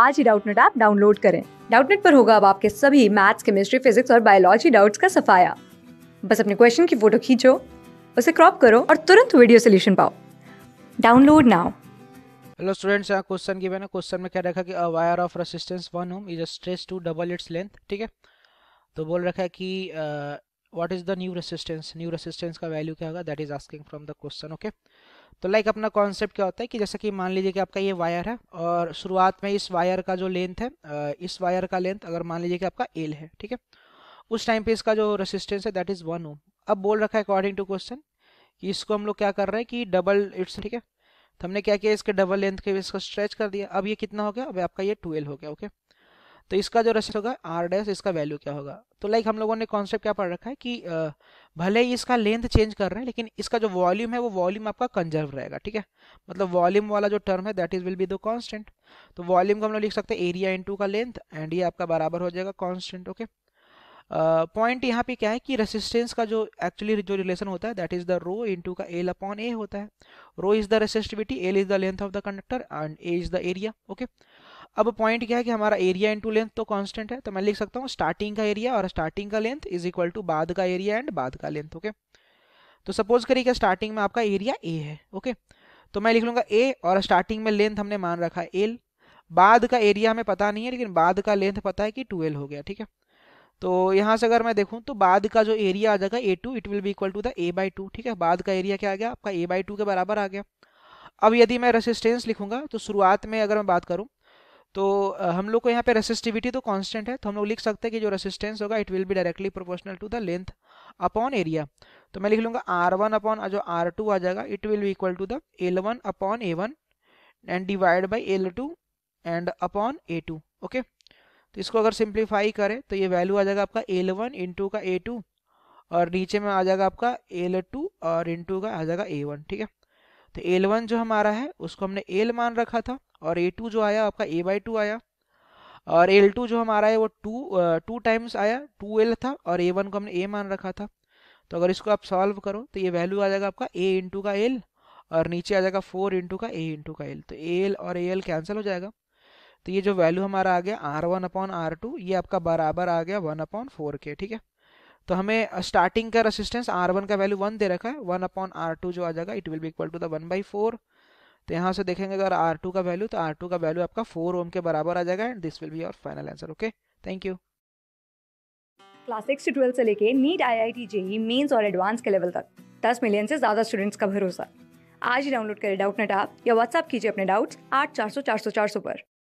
आज ही Doubtnut app download करें डाउटनेट पर होगा अब आपके सभी मैथ्स केमिस्ट्री फिजिक्स और बायोलॉजी डाउट्स का सफाया बस अपने क्वेश्चन की फोटो खींचो उसे क्रॉप करो और तुरंत वीडियो सोल्यूशन पाओ डाउनलोड नाउ हेलो स्टूडेंट्स यहाँ क्वेश्चन की है क्वेश्चन में क्या रखा कि a wire of resistance one ohm is a stress to double its length ठीक है तो बोल रखा है कि what is the new resistance new resistance का वैल्यू क्या होगा that is asking from the question okay तो लाइक like अपना कॉन्सेप्ट क्या होता है कि जैसे कि मान लीजिए कि आपका ये वायर है और शुरुआत में इस वायर का जो लेंथ है इस वायर का लेंथ अगर मान लीजिए कि आपका एल है ठीक है उस टाइम पे इसका जो रेसिस्टेंस है दैट इज वन ओम अब बोल रखा है अकॉर्डिंग टू क्वेश्चन कि इसको हम लोग क्या कर रहे हैं कि डबल इट्स ठीक है तो हमने क्या किया इसके डबल लेंथ के इसको स्ट्रेच कर दिया अब ये कितना हो गया अब आपका ये ट्वेल्व हो गया ओके okay? तो इसका जो रेस्ट होगा आर डैश इसका वैल्यू क्या होगा तो लाइक हम लोगों ने कॉन्सेप्ट क्या पढ़ रखा है कि भले ही इसका लेंथ चेंज कर रहे हैं लेकिन इसका जो वॉल्यूम है वो वॉल्यूम आपका कंजर्व रहेगा ठीक है मतलब वॉल्यूम वाला जो टर्म है that is will be the constant तो वॉल्यूम को हम लोग लिख सकते हैं एरिया इन का लेंथ एंड ये आपका बराबर हो जाएगा कॉन्स्टेंट ओके पॉइंट यहाँ पे क्या है कि रेसिस्टेंस का जो एक्चुअली जो रिलेशन होता है that is the rho in का एल अपॉन ए होता है rho is the resistivity L is the length of the conductor and A is the area okay अब पॉइंट क्या है कि हमारा एरिया इंटू लेंथ तो कांस्टेंट है तो मैं लिख सकता हूँ स्टार्टिंग का एरिया और स्टार्टिंग का लेंथ इज इक्वल टू बाद का एरिया एंड बाद का लेंथ ओके तो सपोज करिए कि स्टार्टिंग में आपका एरिया ए है ओके तो मैं लिख लूंगा ए और स्टार्टिंग में लेंथ हमने मान रखा है एल बाद का एरिया हमें पता नहीं है लेकिन बाद का लेंथ पता है कि टूएल हो गया ठीक है तो यहाँ से अगर मैं देखूँ तो बाद का जो एरिया आ जाएगा A two it will be equal to the A by two ठीक है बाद का एरिया क्या आ गया आपका ए बाई टू के बराबर आ गया अब यदि मैं रेसिस्टेंस लिखूंगा तो शुरुआत में अगर मैं बात करूँ तो हम लोग को यहाँ पे रेसिस्टिविटी तो कांस्टेंट है तो हम लोग लिख सकते हैं कि जो रेसिस्टेंस होगा it will be directly proportional to the length upon area तो मैं लिख लूंगा आर वन अपॉन जो आर टू आ जाएगा it will be equal to the L one upon A one and divide by L two and upon A two okay तो इसको अगर सिंप्लीफाई करें तो ये वैल्यू आ जाएगा आपका एल वन इंटू का ए टू और नीचे में आ जाएगा आपका एल टू और इंटू का आ जाएगा ए वन ठीक है तो एल वन जो हमारा है उसको हमने एल मान रखा था और ए टू जो आया आपका ए बाई टू आया और एल टू जो हमारा है वो टू टू टाइम्स आया टू एल था और ए वन को हमने ए मान रखा था तो अगर इसको आप सॉल्व करो तो ये वैल्यू आ जाएगा आपका ए इंटू का एल और नीचे आ जाएगा फोर इंटू का ए इंटू का एल तो ए एल और ए एल कैंसिल हो जाएगा तो ये जो वैल्यू हमारा आ गया R one upon R two ये आपका बराबर आ गया वन अपॉन फोर के ठीक है तो हमें स्टार्टिंग का रेसिस्टेंस आर वन का वैल्यू वन दे रखा है वन अपॉन आर टू जो आ जाएगा it will be equal to the one by four तो यहाँ से देखेंगे अगर आर टू का वैल्यू तो आर टू का वैल्यू आपका फोर ओम के बराबर आ जाएगा and this will be your final answer okay thank you class six से ट्वेल्थ से लेके NEET I I T JEE Mains और एडवांस के लेवल तक दस मिलियन से ज़्यादा स्टूडेंट्स का भरोसा आज ही डाउनलोड करें डाउट नेट आप या व्हाट्सअप कीजिए अपने डाउट्स आठ चार सौ चार सौ चार सौ पर